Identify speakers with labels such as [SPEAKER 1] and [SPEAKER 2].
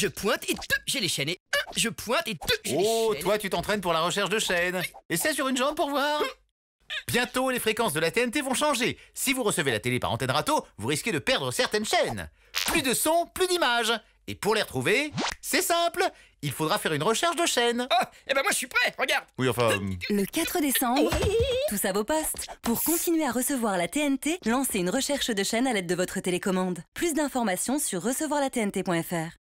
[SPEAKER 1] je pointe et j'ai les chaînes. Et je pointe et deux, j'ai Oh, toi, tu t'entraînes pour la recherche de chaînes. Essaie sur une jambe pour voir. Bientôt, les fréquences de la TNT vont changer. Si vous recevez la télé par antenne râteau, vous risquez de perdre certaines chaînes. Plus de son, plus d'images. Et pour les retrouver, c'est simple. Il faudra faire une recherche de chaînes. Oh, eh ben moi je suis prêt, regarde.
[SPEAKER 2] Oui, enfin... Euh, Le 4 décembre, tous à vos postes. Pour continuer à recevoir la TNT, lancez une recherche de chaînes à l'aide de votre télécommande. Plus d'informations sur recevoirlatnt.fr.